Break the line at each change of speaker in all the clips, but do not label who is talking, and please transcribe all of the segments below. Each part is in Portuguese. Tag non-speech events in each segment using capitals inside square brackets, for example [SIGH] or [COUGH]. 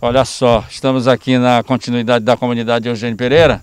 Olha só, estamos aqui na continuidade da comunidade Eugênio Pereira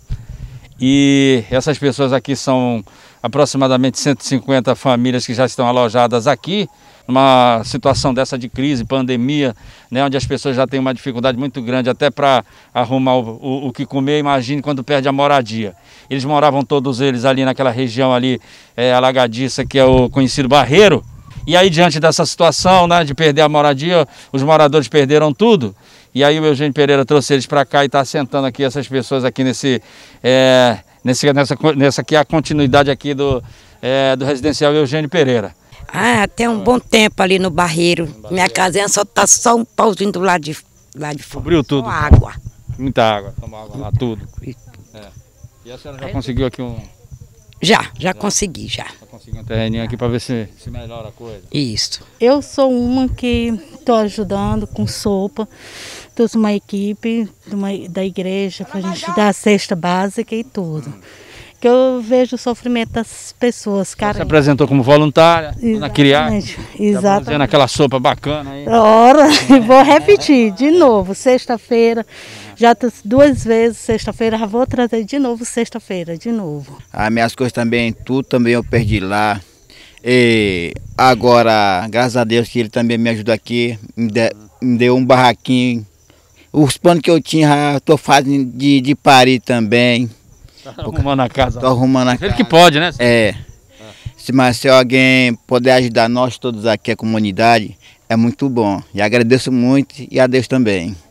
e essas pessoas aqui são aproximadamente 150 famílias que já estão alojadas aqui. Uma situação dessa de crise, pandemia, né, onde as pessoas já têm uma dificuldade muito grande até para arrumar o, o, o, que comer, imagine quando perde a moradia. Eles moravam todos eles ali naquela região ali é, alagadiça que é o conhecido Barreiro, e aí, diante dessa situação, né, de perder a moradia, os moradores perderam tudo. E aí o Eugênio Pereira trouxe eles para cá e está sentando aqui essas pessoas aqui nesse, é, nesse nessa, nessa aqui a continuidade aqui do, é, do residencial Eugênio Pereira.
Ah, tem um bom tempo ali no barreiro. Minha casinha só está só um pauzinho do lado de, lá de fora. Cobriu tudo? Com água. Muita água, tomou água lá,
tudo. É.
E a senhora já conseguiu aqui um... Já, já, já. consegui, já. Assim, um terreninho aqui para ver se, se melhora
a coisa. Isso.
Eu sou uma que estou ajudando com sopa. Estou uma equipe uma, da igreja para a gente dar a cesta básica e tudo. Hum. Que eu vejo o sofrimento das pessoas, cara. Você se
apresentou como voluntária Exatamente. na Criar.
Exatamente. Fazendo
aquela sopa bacana aí.
Ora, [LAUGHS] vou repetir de é. novo. Sexta-feira. Já duas vezes sexta-feira, já vou trazer de novo sexta-feira, de novo.
As ah, minhas coisas também, tudo também eu perdi lá. E agora, graças a Deus que ele também me ajudou aqui, me, de, me deu um barraquinho. Os panos que eu tinha, estou fazendo de, de parir também. Tá arrumando a casa. arrumando a ele casa. Ele que pode, né? É. Se, mas se alguém puder ajudar nós todos aqui, a comunidade, é muito bom. E agradeço muito e a Deus também.